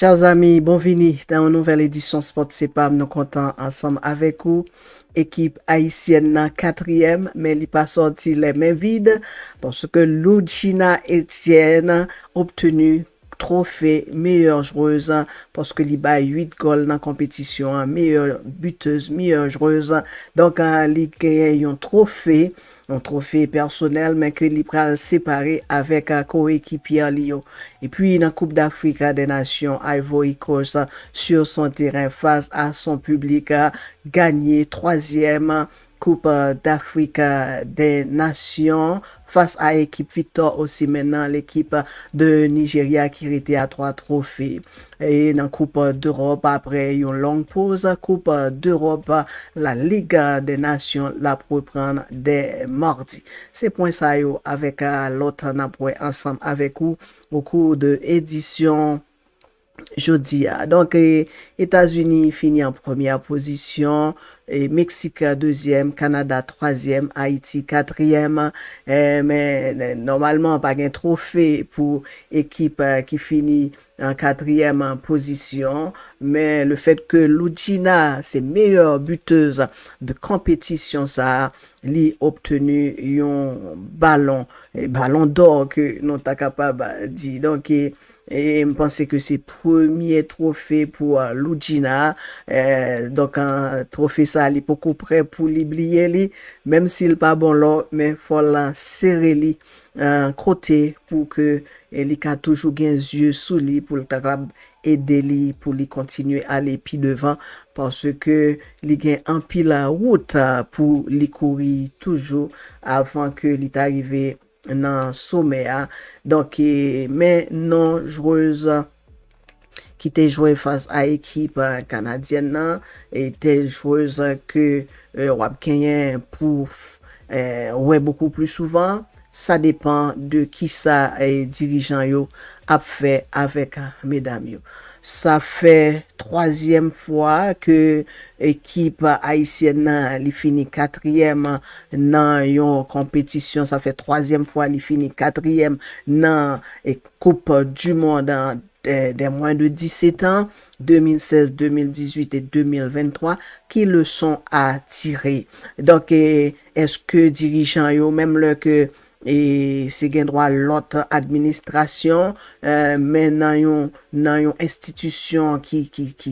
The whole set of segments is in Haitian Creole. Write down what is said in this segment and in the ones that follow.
Chers amis, vini dans une nouvelle édition Sport Nous comptons ensemble ensemble vous vous équipe haïtienne quatrième, mais mais n'est pas sorti les mains vides parce que Loujina Etienne obtenu trophée meilleure joueuse hein, parce que Liba a 8 goals dans la compétition, hein, meilleure buteuse, meilleure joueuse. Hein. Donc, l'IBA qui a un trophée un trophée personnel, mais que a séparé avec un euh, coéquipier Lyon. Et puis, dans la Coupe d'Afrique des Nations, Ivo sur son terrain face à son public, a gagné troisième Coupe euh, d'Afrique euh, des Nations face à l'équipe Victor aussi maintenant l'équipe de Nigeria qui était à trois trophées. Et dans Coupe d'Europe, après une longue pause, Coupe d'Europe, la Ligue des Nations la reprendre des mardi. C'est point ça avec euh, l'autre, on ensemble avec vous au cours de l'édition. Jodi e, unis Donk en fini position, e, Mexique deuxième, deuxième, troisième, troisième, quatrième. quatrième. Mais e, normalement pas de trophée pour équipe euh, qui finit en quatrième position. Mais le fait que Loujina ses meilleures buteuse de compétition, ça li obtenu un ballon ballon, dor que non ta kapab di. donc et me pense que c'est premier trophée pour euh, Lugina euh, donc un trophée ça il est beaucoup près pour l'oublier même s'il pas bon là mais faut la serrer un côté pour que il a toujours des yeux sous lui pour le capable aider lui pour lui continuer à aller plus devant parce que il un en pile la route euh, pour lui courir toujours avant que il arrive nan soume a. Donke men nan jwez ki te jwe faz a ekip e, kanadyen nan etel jwez ke e, wap kenyen pouf e, we beaucoup plus souvent sa depan de ki sa dirijan yo ap fe avek a medam yo. Ça fait troisième fois que équipe haïtienne a fini quatrième dans une compétition. Ça fait troisième fois li fini quatrième dans et Coupe du Monde en euh, des moins de 17 ans, 2016, 2018 et 2023, qui le sont à Donc, est-ce que dirigeant, eux même le que e se gen drwa lot administrasyon euh, men nan yon institisyon ki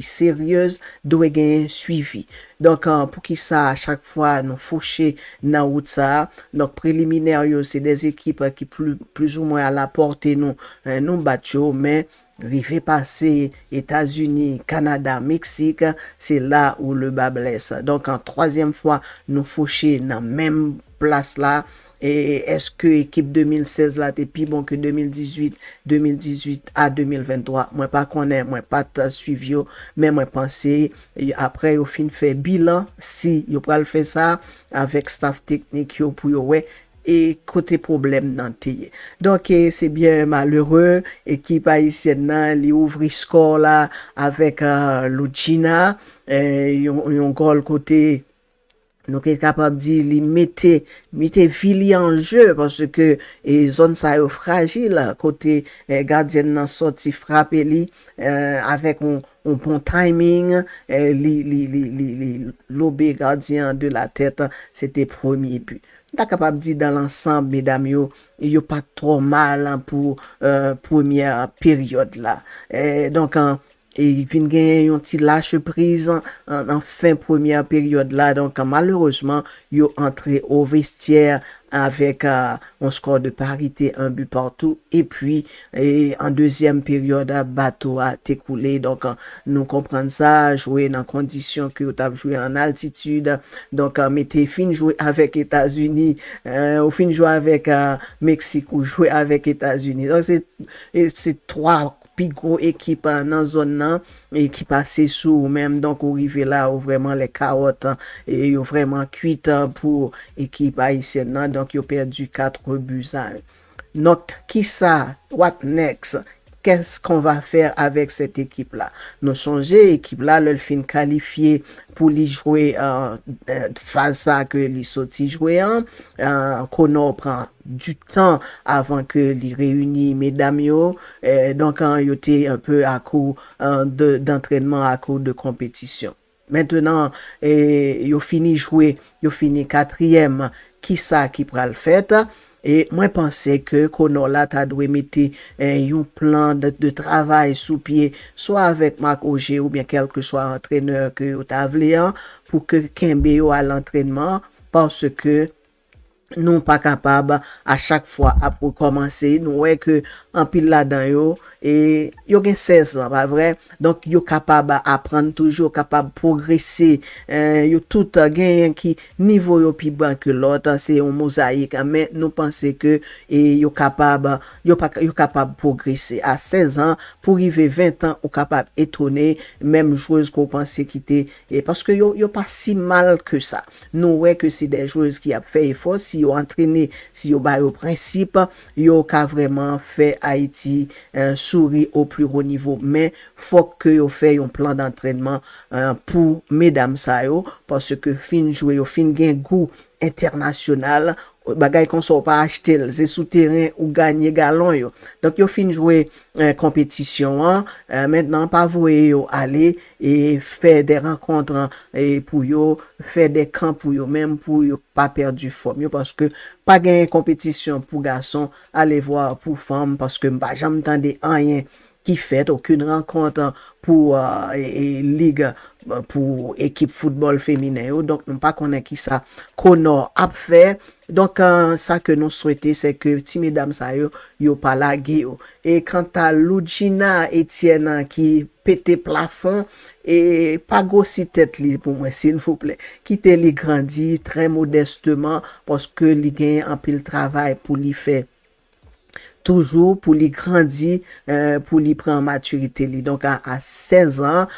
seryez do e gen suivi donk euh, pou ki sa a chak fwa nou fwoshe nan wout sa donk preliminaryo se des ekip ki plus ou mwen a la porte nou euh, batyo men rivi pase Etasuni Kanada, Meksika se la ou le bab les donk an troasyem fwa nou fwoshe nan menm plas la E eske ekip 2016 la te pi bonke 2018, 2018 a 2023. Mwen pa konen, mwen pa ta suiv yo. Men mwen panse, e apre yo fin fe bilan, si yo pral fe sa, avek staf teknik yo pou yo we, e kote problem nan te ye. Donke, se bien malheure, ekip a yi sien nan, li ouvri skor la, avek euh, loutjina, e, yon gol kote... Nou ke kapab di li mette vili an jè, parce ke e, zon sa yo fragil, kote e, gardien nan sot si frape li, e, avek ou pon bon timing, li lobe gardien de la tèt, se te promi. Da kapab di dan lansan, bedam yo, yo pat tro mal an pou euh, premier peryode la. Donk an, e vin gen yon ti lache prise an fin premier periode la, don ka maleroseman, yo antre o vestier avek an euh, skor de parite, an bu partou, e pi, an dezyem periode, bato a tekoule, don ka euh, nou komprende sa, jowe nan kondisyon ki yo tab jowe an altitude, don ka euh, mette fin jowe avek Etasuni, ou fin jowe avek Meksik, ou jowe avek Etasuni, don se, se troar kondisyon, pi gro ekip ah, nan zon nan, ekip ase sou ou menm, donk ou rive la ou vreman le kaot, ah, e yo vreman kuitan ah, pou ekip a isen nan, donk yo perdi 4 buzal. Not, ki sa, what next? Kèsk kon va fèr avèk sèt ekip la? Nou sonje, ekip la lèl fin kalifiè pou li jwè fasa ke li soti jwè an. Kono pran du tan avan ke li reyuni medam yo. Donk an yote un peu akou d'entrenman, akou de kompetisyon. Mètenan, yo fini jwè, yo fini katrièm, kisa ki pral fèt? E mwen panse ke konon la ta dwe meti eh, yon plan de travay sou piye so avèk mak oje ou bien kelke so antreneur ki yo ta vleyan pou ke kembe yo al antrenman panse ke nou pa kapab, a chak fwa ap pou komanse, nou wey ke anpil la dan yo, e yo gen 16 an, pa vre, donk yo kapab apran toujou, kapab progresse, euh, yo tout gen yon ki nivou yo pi ban ke lot, anse yon mosaik, anmen nou panse ke, e yo kapab yo kapab progresse a 16 an, pou rive 20 an yo kapab etone, menm jou kon panse ki te, e paske yo yo pa si mal ke sa, nou wey ke se den jouz ki ap fey fosi yo entrene si yo baye yo prinsip yo ka vreman fe Haiti euh, souri ou pluro nivou men fok ke yo fe yon plan d'entrenman euh, pou medam sa yo parce ke finjwe yo fin gen gou internasyonal bagay kon so pa achte, ze sou teren ou ganyen galon yo. Donk yo finjwe kompetisyon an, mennen an pa vouye yo ale, e fe de renkontran pou yo, fe de kamp pou yo, menm pou yo pa perdi fom euh, euh, yo, paske pa genye kompetisyon pou gason, ale vwa pou fom, paske mba jam tende anyen ki fet, okun renkontran pou lig, pou ekip foutbol femine yo, donk mba konen ki sa kono ap fey, Donk an euh, sa ke nou souwete se ke ti medam sa yo yo pala ge yo. E kanta Loujina Etienan ki pete plafon e pa gosi tet li pou mwen sil fouple. Ki te li grandi tre modesteman poske li gen anpil travay pou li fey. Toujou pou li grandi, pou li pren maturite li. Donk an a 16 an,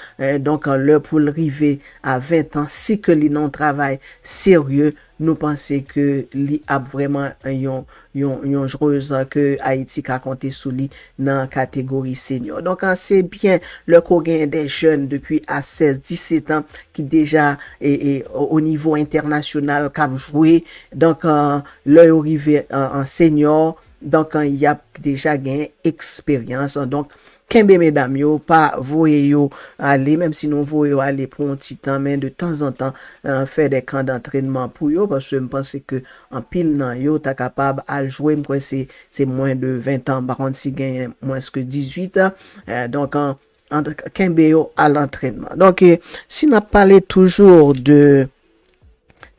donk an le pou li rive a 20 an. Si ke li nan travay seryou, nou panse ke li ap vreman yon jreuzan ke Haiti ka konte sou li nan kategori senior. Donk an se bien le kogen den jen depi a 16-17 an ki deja e o nivou internasyonal kam jwe. Donk an le yorive an senior. Donk an y ap deja gen eksperyans. Donk kenbe me dam yo pa vouye yo ale. Mem si nou vouye yo ale prou an titan. Men de tan zan tan an fe de kan d'entrenman pou yo. Pas yo m'pense ke an pil nan yo ta kapab aljouem. Mwen se se mwen de 20 an baron si gen mwen se ke 18 an. Donk an kenbe yo al entrenman. Donk si nan pale toujou de...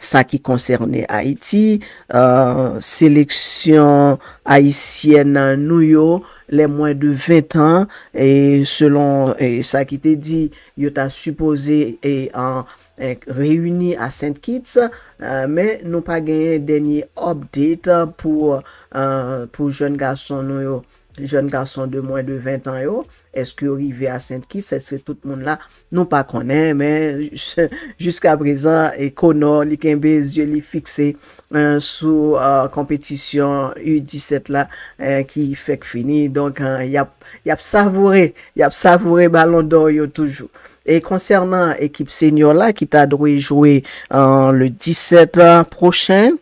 Sa ki konserne Haiti, euh, seleksyon Haitienne nou yo, le mwen de 20 an, e selon e sa ki te di, yot a supose e an e, reyuni a Saint Kitts, euh, men nou pa genye denye update pou euh, joun garson nou yo, joun garson de mwen de 20 an yo. Eske yon rive a Saint-Kis, eske tout moun la nou pa konen, men, jiska brezan, ekonor, li kenbe, zye li fikse, sou kompetisyon U17 la, ki fek fini, donk, yap savoure, yap savoure balon doyo toujou. E konsernan ekip senior la, ki ta droui jowe le 17 la prochen,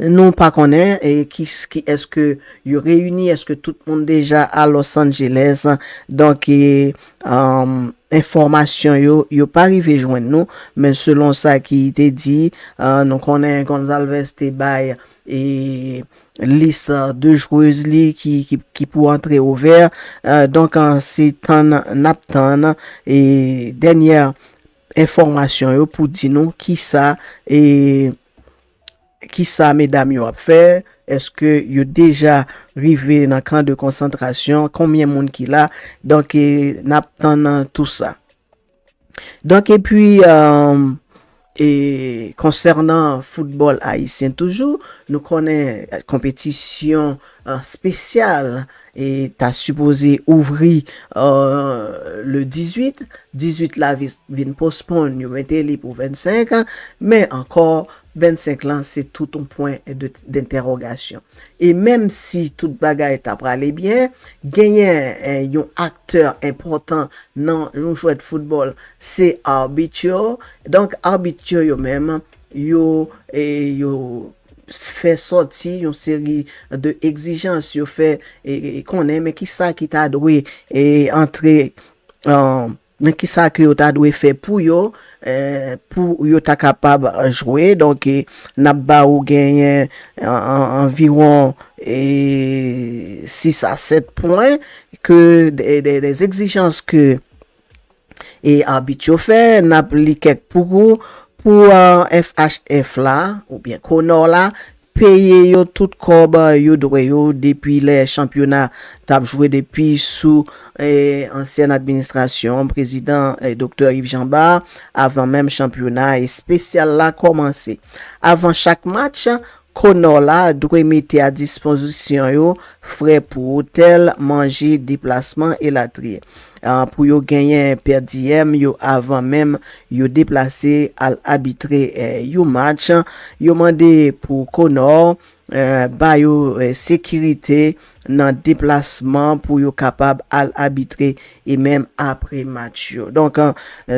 Nou pa konen, e kis ki eske yo reyuni, eske tout moun deja a Los Angeles. Donk e euh, informasyon yo, yo pa rive jwen nou. Men selon sa ki te di, nou euh, konen Gonzalvez Tebae e euh, Lisa Dejouzli ki pou antre ou ver. Donk an sitan naptan, e denyèr informasyon yo pou di nou ki sa e... Kisa medam yo ap fè, eske yo deja rive nan kan de konsantrasyon, koumyen moun ki la, donke nap tannan tout sa. Donke pwi, konsernan euh, foutbol ha isen toujou, nou konen kompetisyon, an spesyal et a supposé ouvri euh, le 18, 18 la vin pospon, yo mette li pou 25, men ankor 25 lan se touton poin d'interrogasyon. Et menm si tout bagay ta pralé bien, genyen yon akteur impotant nan yon chouette foudbol, se arbityo, donk arbityo yo menm, yo, yo, yo, fè soti yon seri de exijans yo fè e, e, e konen me ki sa ki ta dwe e antre me ki sa ki yo ta dwe fè pou yo e, pou yo ta kapab a jwe donke nap ba ou genye anviron e 6 a 7 poin ke de des exijans ke e abit yo fè nap li ket pou yo Po FHF la, ou bien Konor la, peye yo tout kob yo dwe yo depi le championat tab jwe depi sou e, ansyen administrasyon prezident e, Dr. Yves Jambard avan menm championat e spesyal la komanse. Avan chak match, Konor la dwe mette a disposisyon yo fre pou hotel, manji, deplasman e latriye. pou yo genyen per diem yo avan menm yo deplase al abitre eh, yo match. Yo mande pou konor eh, ba yo eh, sekirite nan deplasman pou yo kapab al abitre e menm apre match yo. Donk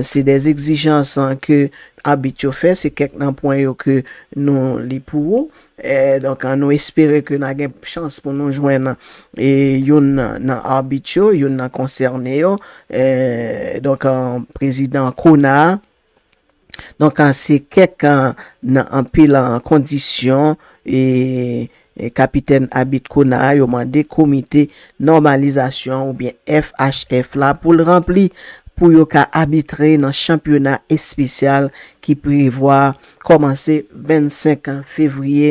se de exijansan ke yo. Abitio fè, se kek nan pwè yo ke nou li pouwou. E, donk an nou espere ke nan gen chans pou nou jwè nan. E, yon nan abitio, yon nan konsernè yo. E, donk an prezident Kona. Donk an se kek nan an pilan kondisyon. E, e kapiten Abit Kona yo man de komite normalizasyon ou bien FHF la pou l'ranpli. pou yo ka abitre nan championat espesyal ki pou yi vwa komanse 25 an fevriye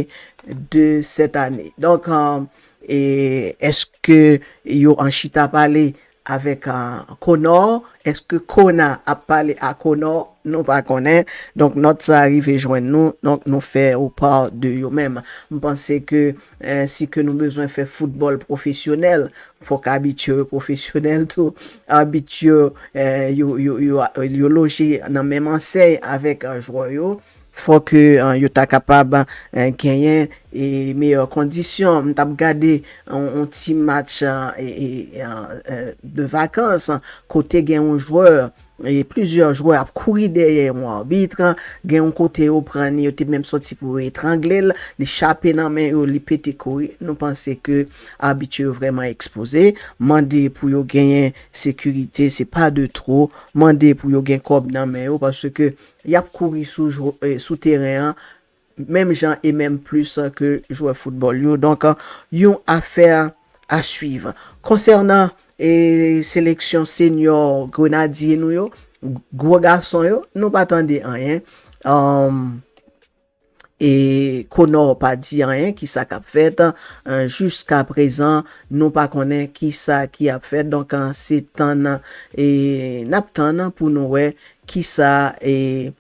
de set ane. Donk, euh, eske yo an Chita Palé? Avèk an konor, eske konan ap pale a konor nou pa konen, donk not sa arrive jwen nou, donk nou fè ou pa de yo mèm. Mpense ke eh, si ke nou bezwen fè foutbol profesyonel, fòk abityo profesyonel tou, abityo eh, yo loji nan mèm ansey avèk jou yo, Fwa ke euh, yo ta kapab kenyen e euh, meyo kondisyon. Mta pou gade yon euh, ti match de vakans kote gen yon jwoyor. Yè e yè plusieurs jouè ap kouri dé yè yè yè yè yè yè. Mwen bitran gen yon kote yo prani. Yote mèm soti pou etranglel. Li chapè nan men yo li pété kouri. Nou panse ke abitye yo vreman ekspose. Mwen di pou yo genyen sekurite. Se pa de tro. Mwen di pou yo genye kob nan men yo. Paske yap kouri sou euh, teren. Mèm jan yè mèm plus ke jouè foudbol. Yon afer... A suivre, konserna e seleksyon senior grenadien nou yo, gwa gason yo, nou pa tende a yen, e kono pa di a yen, ki sa kap fet, jiska prezan nou pa konen ki sa ki ap fet, donk an se tan nan, e nap tan nan pou nou we, ki sa e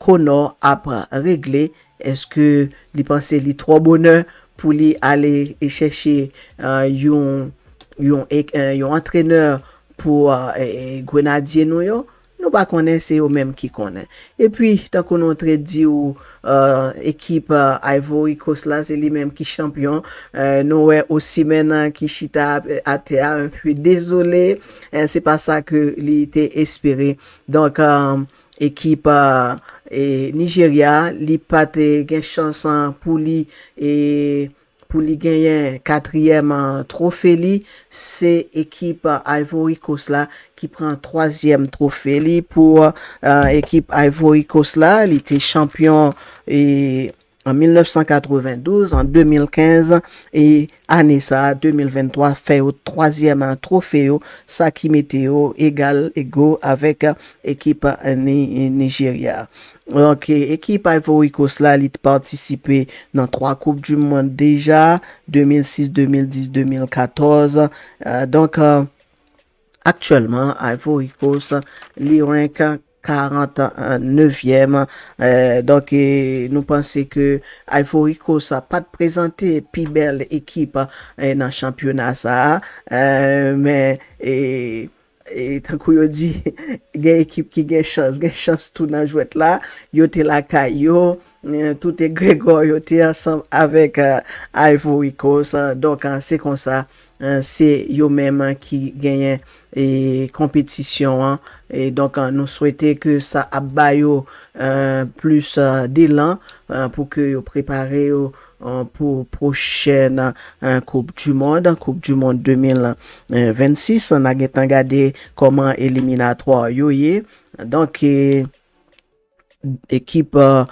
kono ap regle, eske li panse li tro bonen, pou li ale e cheshi euh, yon entreneur euh, pou euh, e, e, grenadier nou yo, nou ba konen, se yon menm ki konen. E puis, tan konon tre di ou ekip Ivoriko slan, se li menm ki champion, nou we osi menm ki shita atea, fwi dezolè, se pa sa ke li te espere. Donk an... Ekip e, Nigeria li pate gen chansan pou li e, genyen katryem e, trofe li. Se ekip Ivorikos la ki pren trozyem trofe li pou ekip Ivorikos la li te champyon pou. en 1992, en 2015 et année ça 2023 fait au troisième trophée ça qui météo égal égaux avec euh, équipe euh, Nigeria. Ok, équipe Ivory là, elle participé dans trois coupes du monde déjà 2006, 2010, 2014. donc euh, actuellement Ivory Coast, 49e. Euh, donc, nous pensons que Alphorico ça pas pas présenter plus belle équipe hein, dans le championnat. Ça, euh, mais et, Etan kou yo di gen ekip ki gen chans, gen chans tout nan jwet la, yo te lakay yo, eh, tout te gregor yo te ansanm avek Aifo eh, Wiko. Eh, donk an, se kon sa, se yo menman ki genyen e kompetisyon an, e donk an, nou swete ke sa abay yo plus delan pou ke yo prepare yo. Euh, pou prochen koup euh, du monde koup du monde 2026 nan gen tangade koman eliminatroyo ye donke ekip euh,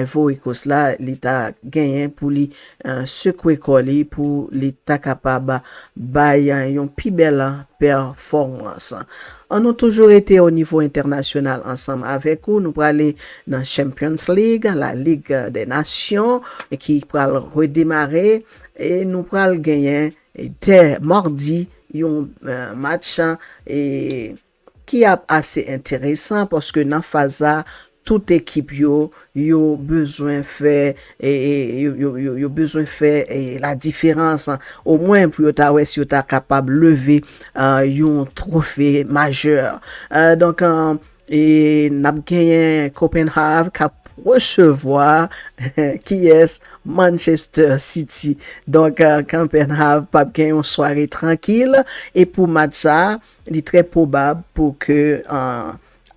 Ivo ekos la li ta genyen pou li euh, se kwekoli pou li ta kapaba bayan yon pi bela performans. An nou toujou ete o nivou internasyonal ansam avek ou nou prale nan Champions League, la Ligue des Nations ki prale redemare e nou prale genyen ete mordi yon euh, match ki ap ase enteresan poske nan faza tout ekip yo, yo bezwen fè, yo bezwen fè la diferans, ou mwen pou yo ta wè si yo ta kapab leve yon euh, trofè majeur. Euh, Donk, euh, nap genye Kopenhav ka prechevoi, ki es Manchester City. Donk, Kopenhav pa genye yon swarey trankeil, e pou matcha, li tre pobab pou ke...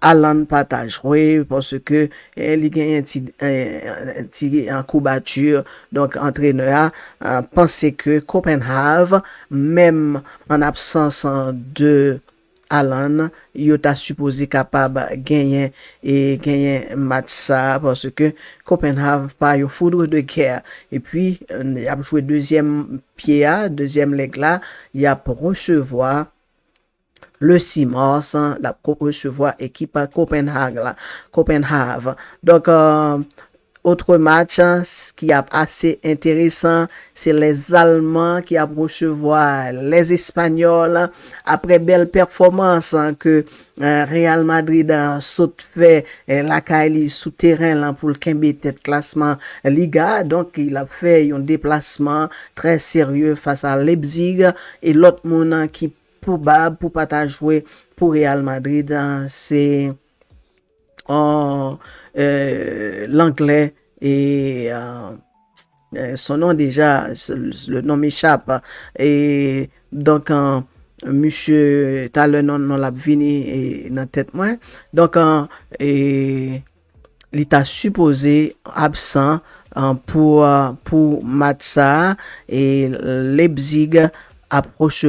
Alan pata jwe pou se ke eh, li genyen ti an kou batur. Donk entreneur a, euh, panse ke Kopenhav, menm an absansan de Alan, yo ta supose kapab genyen mat sa pou se ke Kopenhav pa yo foudre de kè. E pi ap jwe deuxième piè a, deuxième lèk la, yap recevoi, Le Simon, la prochevoi ekipa Kopenhag la. Kopenhag. Donc, euh, autre match qui a passé intéressant, c'est les Allemands qui a prochevoi les Espagnols. Après belle performance que euh, Real Madrid a sauté fait euh, l'accueil sous-terrain pour le quinquennat de classement Liga. Donc, il a fait un déplacement très sérieux face à Leipzig et l'autre monnaie qui partit. pou Bab, pou Pata Joué, pou Real Madrid, se oh, euh, l'Anglais, e son nan deja, le nan m'échappe, e donk an, M. Talenon nan l'abvini, e nan tèt mwen, donk an, e l'ita supposé absen, pou Matzah, e le Bziga,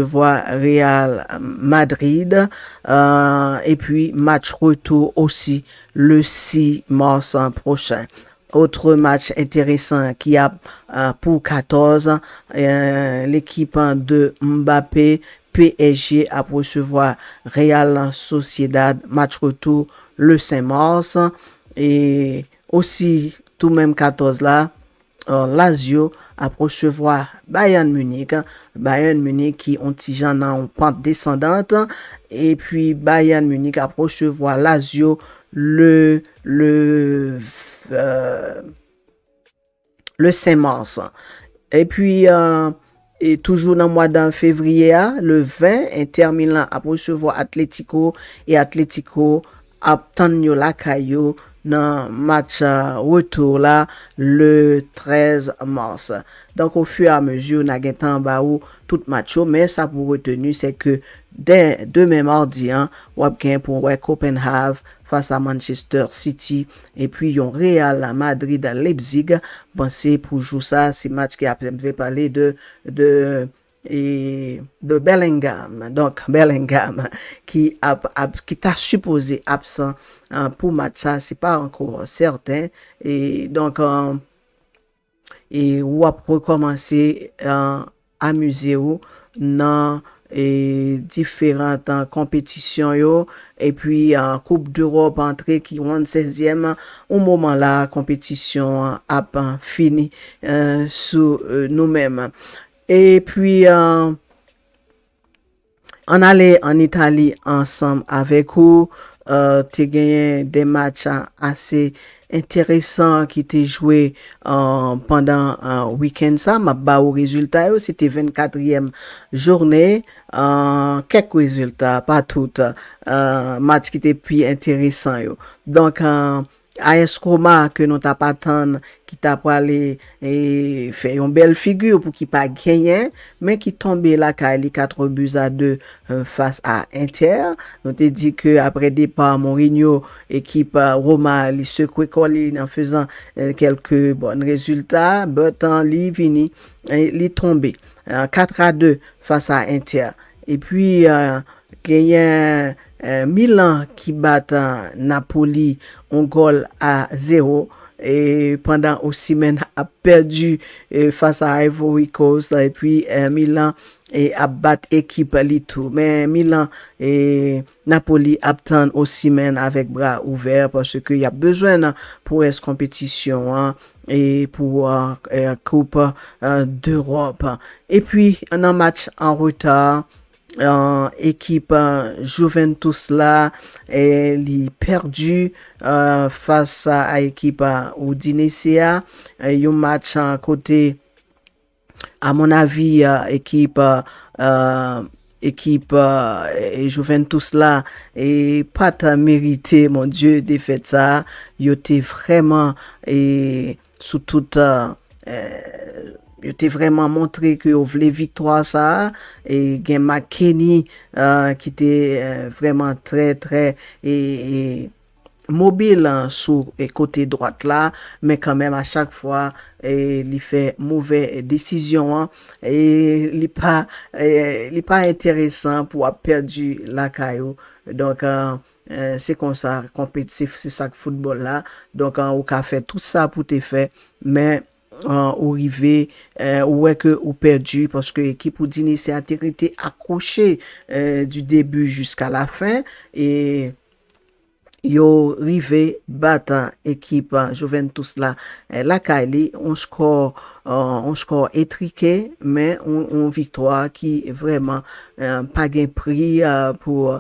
voir Real Madrid. Euh, et puis, match retour aussi le 6 mars prochain. Autre match intéressant qui a euh, pour 14, euh, l'équipe de Mbappé PSG à recevoir Real Sociedad, match retour le 5 mars. Et aussi, tout même 14 là, euh, Lazio approche recevoir Bayern Munich. Bayern Munich qui ont déjà en pente descendante. Et puis Bayern Munich approche recevoir Lazio le, le, euh, le 5 mars. Et puis... Euh, et toujours mois mwa février, le 20, Inter terminant ap Atletico, et Atletico ap tan yo nan match a euh, wotour la le 13 mars donk ou fwi a mezyou nan gen tan ba ou tout matchou men sa pou retenu se ke de men mardi an wapken pou wèk Open Have fasa Manchester City e pi yon Real Madrid a Leipzig ban se pou jou sa se match ki apen ve pale de de E de Bellingham donc Bellingham qui t'a supposé absent pou match, ça c'est pas encore certain et donc et ou ap recommencer amuser ou nan et différent dans compétition yo et puis en Coupe d'Europe entrée qui est en 16e ou moment la compétition ap finit sous euh, nous-mêmes Et puis, en euh, on allait en Italie ensemble avec vous tu tu gagné des matchs assez intéressants qui étaient joué euh, pendant un euh, week-end. Ça m'a bas au résultat. C'était 24e journée. quelques résultats, pas tout. matchs qui était plus intéressant. Donc, A eskouma ke nou ta pa tan ki ta pa li e, fè yon bel figyou pou ki pa genyen. Men ki tombe la ka li 4-2 face a 1-3. E, nou te di ke apre depan Mourinho ekipa e, Roma li se kwekoli nan fezan kelke bon rezultat. Ben tan li vini li tombe 4-2 face a 1-3. E pi genyen... Euh, Milan ki bat euh, Napoli on gol a 0 e pandan Osimene a perdi fasa a Evorikos e pi Milan a bat ekipa li tou men Milan e Napoli ap tan Osimene avek bra ouver parce ke ya bezwen pou es kompetisyon e pou koup euh, d'Europe e pi nan match an ruta Euh, équipe équipe euh, Juventus la et il perdu euh, face à a équipe Udinesia match à côté à mon avis équipe et Juventus la pas à mérité mon dieu de faire ça yo était vraiment et sous yo te vreman montre ke yo vle victwa sa, e gen Makeni, euh, ki te euh, vreman tre, tre, e, e mobile sou, e kote droat la, men kanmen a chak fwa, e, li fe mouve desisyon, e, li pa, li pa enteresan pou ap perdi la kayo, donk, euh, se kon sa kompetif se sak foutbol la, donk, an ou ka fe tout sa pou te fe, men, ou rive, eh, ou weke ou perdi, paske ekip ou dinesya te rete akroche eh, du debu jusqu'a la fin, e yo rive bat ekip eh, Joventus la kaili, ou skor etrike, men ou viktoa ki vreman pa gen pri pou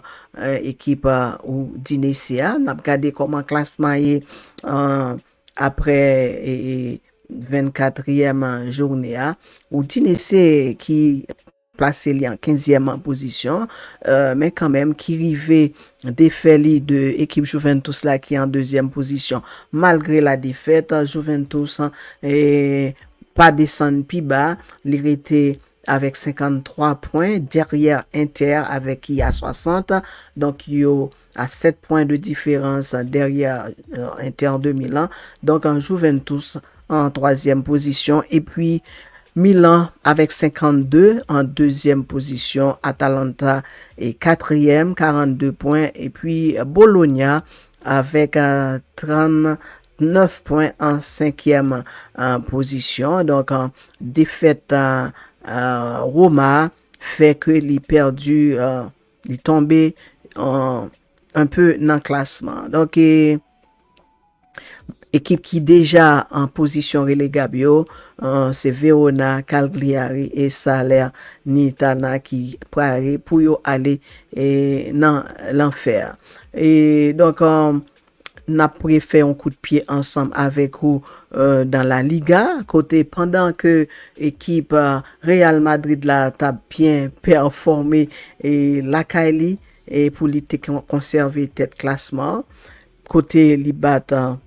ekip ou dinesya, nap gade koman klasma ye apre e, e, 24e journée a, hein, ou qui qui plase li 15e position, euh, mais quand même ki rive defeli de l'équipe Juventus la qui en 2e position malgré la défaite, Juventus et eh, pas pa plus pi ba, li avec 53 points derrière Inter avec ki a 60, il yo a 7 points de différence derrière euh, Inter 2000 milan donc en Juventus en troisième position. Et puis Milan avec 52 en deuxième position. Atalanta et quatrième, 42 points. Et puis Bologna avec 39 euh, points en cinquième euh, position. Donc, défaite à euh, Roma fait que les perdu, est tombé un peu dans le classement. Donc, et, Ekip ki deja an posisyon rele gab yo, euh, se Verona, Calviari e Saler ni Tana ki prari pou yo ale e, nan l'anfer. E donk an, na pouye fey an kou de piye ansanm avek ou euh, dan la Liga. Kote, pandan ke ekip Real Madrid la tab pien performe lakay li, pou li konserve tet klasman. Kote, li bat an euh,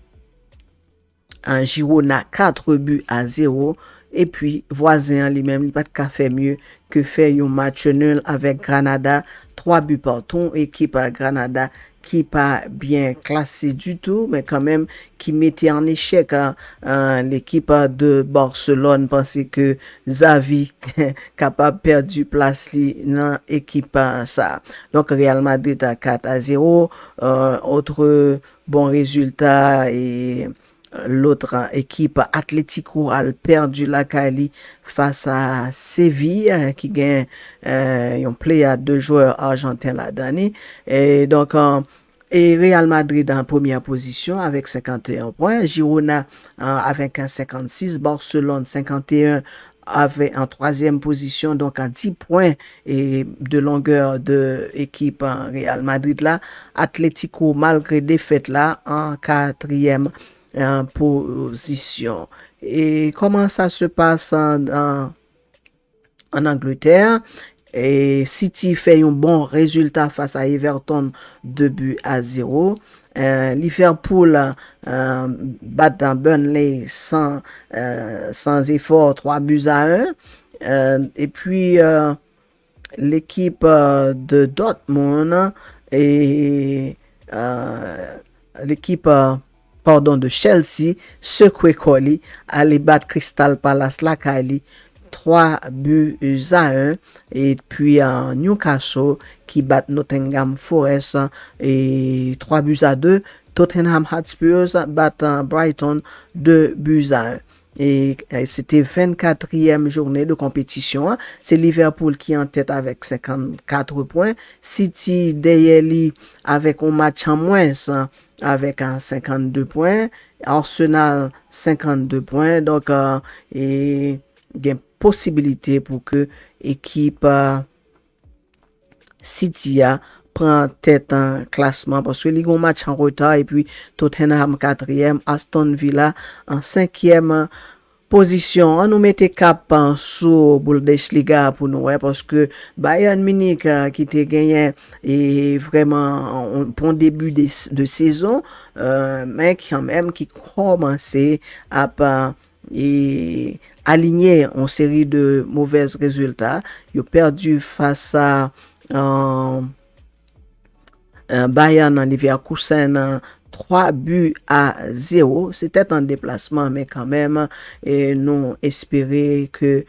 An Giro na 4 but a 0. E puis, voisin li men, li pat ka fe mye ke fe yon match nul avek Granada. 3 but porton, ekipa Granada ki pa bien klasi du tou. Men kan men ki meti an eshek an ekipa de Barcelon. Pansi ke Zavi ka pa perdi plas li nan ekipa sa. Donk, realman de ta 4 a 0. Otre bon rezultat e... l'autre équipe Atletico a perdu la Cali face à Séville hein, qui gagne euh, un play à deux joueurs argentins la dernière et donc et Real Madrid en première position avec 51 points, Girona avec un 56, Barcelone 51 avait en troisième position, donc à 10 points et de longueur de équipe Real Madrid là. Atlético, malgré défaite là, en quatrième position. Et comment ça se passe en, en, Angleterre? Et City fait un bon résultat face à Everton 2 buts à 0. Euh, Liverpool euh, bat Burnley sans, euh, sans effort 3 buts à 1. Euh, et puis euh, l'équipe de Dortmund et l'équipe pardon, de Chelsea, secoué Koli, les battre Crystal Palace la Kali, 3 buts à 1, et puis euh, Newcastle qui bat Nottingham Forest, euh, et 3 buts à 2, Tottenham Hotspurs bat euh, Brighton 2 buts à 1. Et, c'était 24e journée de compétition. Hein. C'est Liverpool qui est en tête avec 54 points. City, Delhi avec un match en moins hein avec un 52 points. Arsenal, 52 points. Donc, euh, il y a possibilité pour que l'équipe euh, City a euh, tête en Parce parce que un match en retard et puis Tottenham 4e, Aston Villa en 5e, Pozisyon, an nou mette kap pan sou bouldèch liga pou nou. Ouè, poske Bayern Munich ki te genyen e vreman pon debu de sezon. Mèk yon mèm ki komanse ap alinye an seri de mouvèz rezultat. Yo perdu fasa Bayern Anivia Kousen nan... 3 buts à 0. C'était un déplacement, mais quand même, et nous espérer que,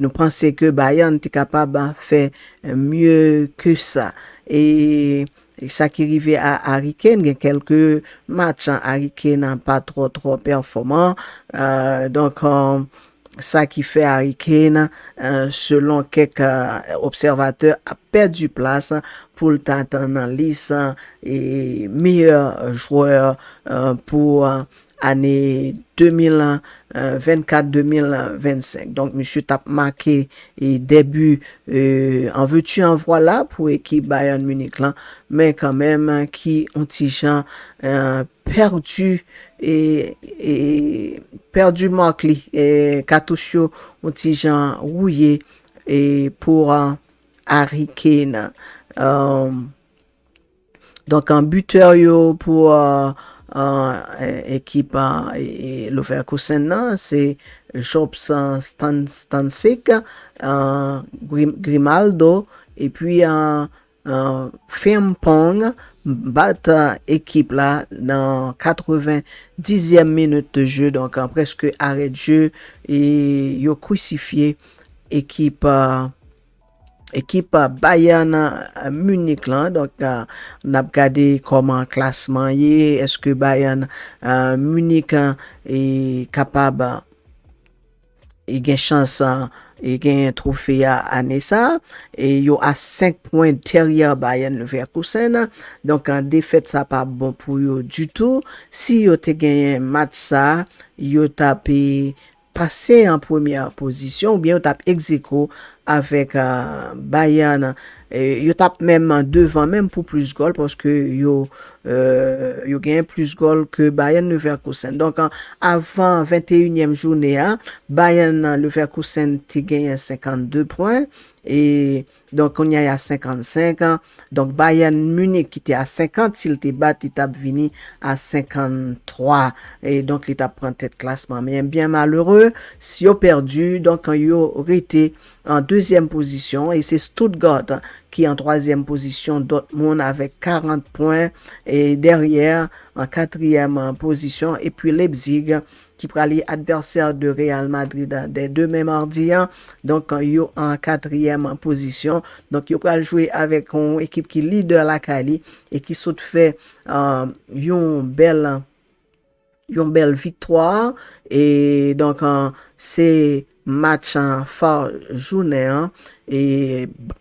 nous penser que Bayern était capable de faire mieux que ça. Et ça qui arrivait à a quelques matchs kelke match an trop trop performant. Euh, donc euh, ça qui fait Harry Kane, euh, selon quelques euh, observateurs, a perdu place pour le en lice hein, et meilleur joueur euh, pour anè 2004-2025. Donk, mè sè tap makè e debu an euh, vè tù an vwa la pou ekip Bayan-Munik lan, mè kan mèm ki onti jan euh, perdu e perdu mankli e katousyo onti jan wouye e pou euh, an ariken. Donk, an buter yo pou an E, ekip e, e, Louvert Koussina, Jops Stansik, Grimaldo, Firm Pong bat ekip la nan 90e minute de jeu. Preske arete jeu, yo kousifiye ekip Louvert Koussina. Ekipa bayan euh, mounik lan. Donk euh, nap gade koman klasman ye. Eske bayan euh, mounik e kapab e gen chansa e gen trofe ya anesa. E yo a 5 point teriyan bayan ver kousen. Donk an defet sa pa bon pou yo du tou. Si yo te gen mat sa, yo tapi... passer en première position, ou bien yo tape exéco avec uh, Bayan yo même même devant, même pour plus gol que yo euh, yo que plus goal que Bayern Leverkusen Donc, avant 21e journée, hein, Bayern Leverkusen te gagne 52 points. Et... Donc, on y a 55 ans. Donc, Bayern Munich, qui était à 50, s'il était bat, il tape vini à 53. Et donc, il tape prend tête classement. Mais bien malheureux, si on perdu, donc, il aurait été en deuxième position. Et c'est Stuttgart qui est en troisième position. Dortmund avec 40 points. Et derrière, en quatrième position. Et puis, Leipzig ki prali adversèr de Real Madrid de demè mè mardi an, donk yo an katrièm an posisyon, donk yo prali jwè avèk an ekip ki lider lakali, e ki sot fè euh, yon bel yon bel viktoar, e donk an euh, se match an far jounè an, e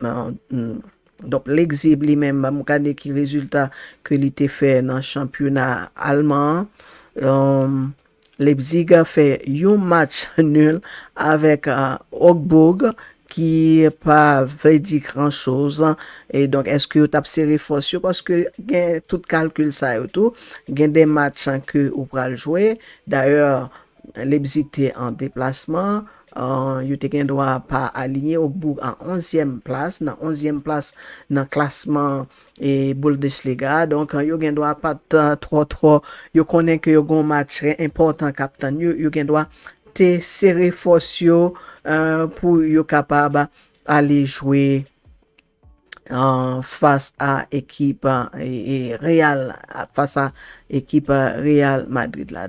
euh, donk lè gzib li mèm, mè mou kade ki rezultat ki li te fè nan champyonat alman, donk Lepziga fe yon match nul avèk Ogbog euh, ki pa vè di kranj chouz. E donk eske yo tap seri fos yo paske gen tout kalkül sa yo tou. Gen den match anke ou pral jwè. D'ayor, lepzite an deplasman. Euh, yo te gen dwa pa alinye ou bou an onzyem plas nan onzyem plas nan klasman e bouldes liga yo gen dwa pata tro tro yo konen ke yo gon matre important kapten yo gen dwa te sere fos yo euh, pou yo kapab ale jwe an euh, fas a ekip e, e real fas a ekip real madrid la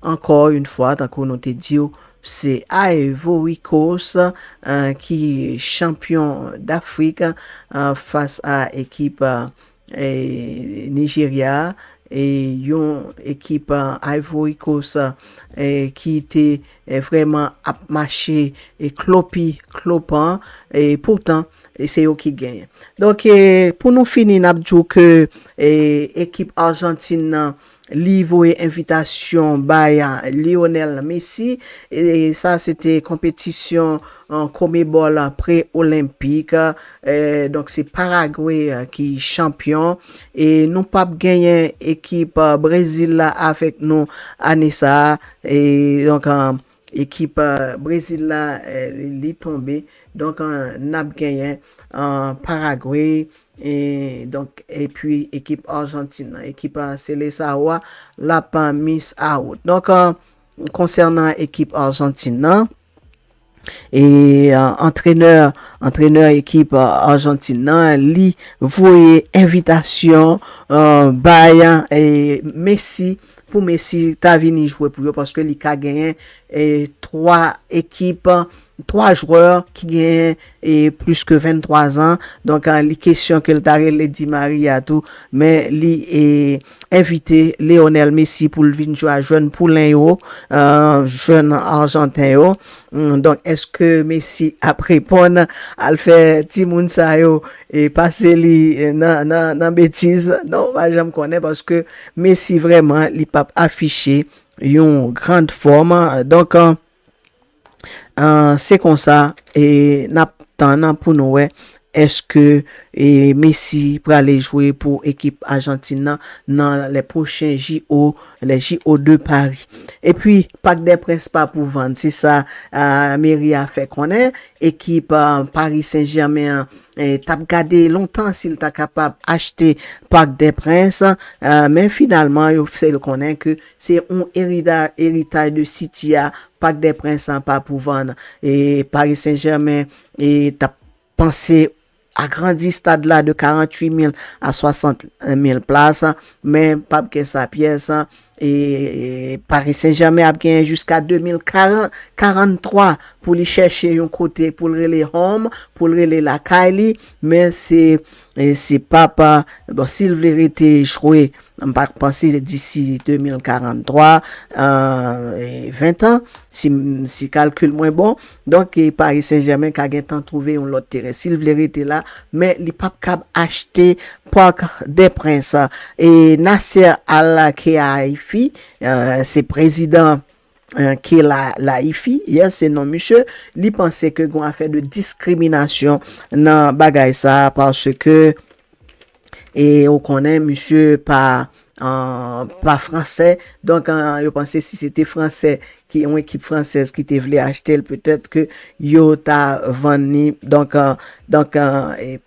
ankor yon fwa tako nou te diyo Se Aivorikos ki champyon d'Afrika Fas a ekip Nigeria E yon ekip Aivorikos euh, ki euh, te euh, vreman apmache E klopi klopan E pourtant se yo ki genye Donke pou nou fini nabjou ke ekip Argentine nan li et invitation uh, Lionel Messi, et ça c'était compétition en komebol pré Olympique e, donc c'est Paraguay uh, qui champion et non pap genyen ekip uh, Brezil avec nous. nou et donc donk équipe brésil là est li donc donc un nap Paraguay, E et puis, équipe Argentine, équipe euh, Sele Sawa, Lapin Miss Out. Donc, euh, concernant équipe Argentine, et euh, entraîneur équipe Argentine, li voué invitation Bayan et Messi pou Messi ta vini joué pou yo, parce que li ka genye 3 équipe Argentine. 3 jwreur ki gen e plus ke 23 an, donk an li kesyon ke l tare Lady Maria tou, men li e evite Leonel Messi pou l vinjwa jwen pou len yo, jwen an jantan yo, donk eske Messi apre pon alfe Timounsa yo, e pase li nan betiz, non wajan m konen, baske Messi vreman li pap afiche yon grand form, donk an, euh, se konsa e nap tan nan pou nouwe Est-ce que Messi peut aller jouer pour l'équipe argentine dans les prochains JO de Paris? Et puis, Pâques des Princes pas pou vendre. C'est ça, Mery a fait connaître. L'équipe Paris Saint-Germain e, a gardé longtemps s'il a capable d'acheter Pâques des Princes. Mais finalement, il a fait connaître que c'est un héritage de City à Pâques des Princes pas pou vendre. Et Paris Saint-Germain e, a pensé akrandi stad la de 48 000 a 60 000 plas, men papke sa piyes, e parise jamen apken jiska 2043, 43, pour les chercher un côté pour les hommes home, pour les le mais c'est c'est eh, c'est papa, bon, sil vle joué on va penser d'ici 2043, 20 euh, ans si, si calcul moins bon, donc Paris Saint-Germain kage tan trouvé un lot terrain sil voulait rester mais mais li acheter kab des princes et princes et Nasser Al-Khelaifi, euh, c'est président ki la ifi, yes, se non, mi se li panse ke gwen a fe de diskriminasyon nan bagay sa, panse ke, e, ou konen, mi se, pa, an pa fransè. Donk yo panse si se te fransè ki yon ekip fransèz ki te vle achetel, petèt ke yo ta van ni. Donk an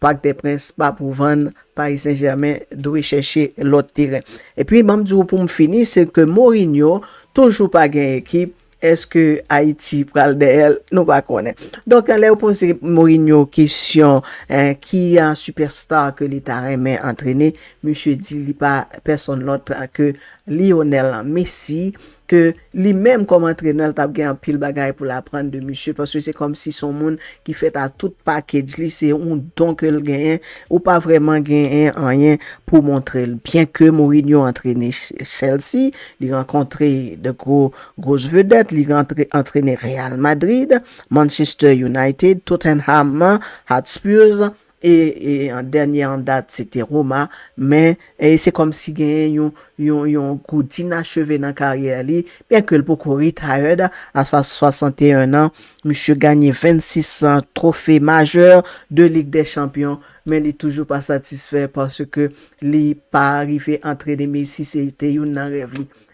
pak de prens pa pou van Paris Saint-Germain, do we chèche lot tire. E pi mam bon, di ou pou m finis, se ke Mourinho toujou pa gen ekip, eske Haiti pral de el nou ba konen. Donk alè ou pose Mourinho kisyon eh, ki an superstar ke l'Etat remè antrenè, M. Dilipa person notre a ke Lionel Messi Li menm kom antre nou el tab gen an pil bagay pou la apren de Mishu. Paswe se kom si son moun ki fet a tout paket lisey ou don ke l genyen ou pa vreman genyen anyen pou montre. Bien ke Mourinho antrene Chelsea, li renkontre de gros vedet, li renkontre real Madrid, Manchester United, Tottenham, Hotspur... Et e, en dernier en date, c'était Roma. Mais c'est comme si il y a eu un coup d'inachevé dans la carrière-là. Bien que le pokorite a eu, à sa 61 ans, Monsieur gagne 26 ans, trophée majeur de Ligue des Champions. Mais il n'est toujours pas satisfait parce que il n'est pas arrivé à entraîner Messi. C'était une rêve.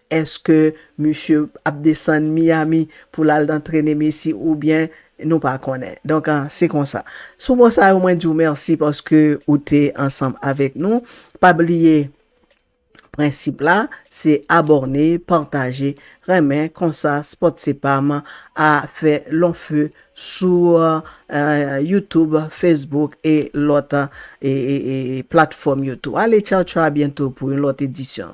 Est-ce que Monsieur Abdesan Miami pou l'aile d'entraîner Messi ou bien... nous pas connaître. Donc, hein, c'est comme ça. Sous moi, ça, au moins, je vous remercie parce que vous êtes ensemble avec nous. Pas oublier, principe là, c'est abonner, partager, remet, comme ça, spot pas, à long feu sur euh, YouTube, Facebook et l'autre plateforme YouTube. Allez, ciao, ciao, à bientôt pour une autre édition.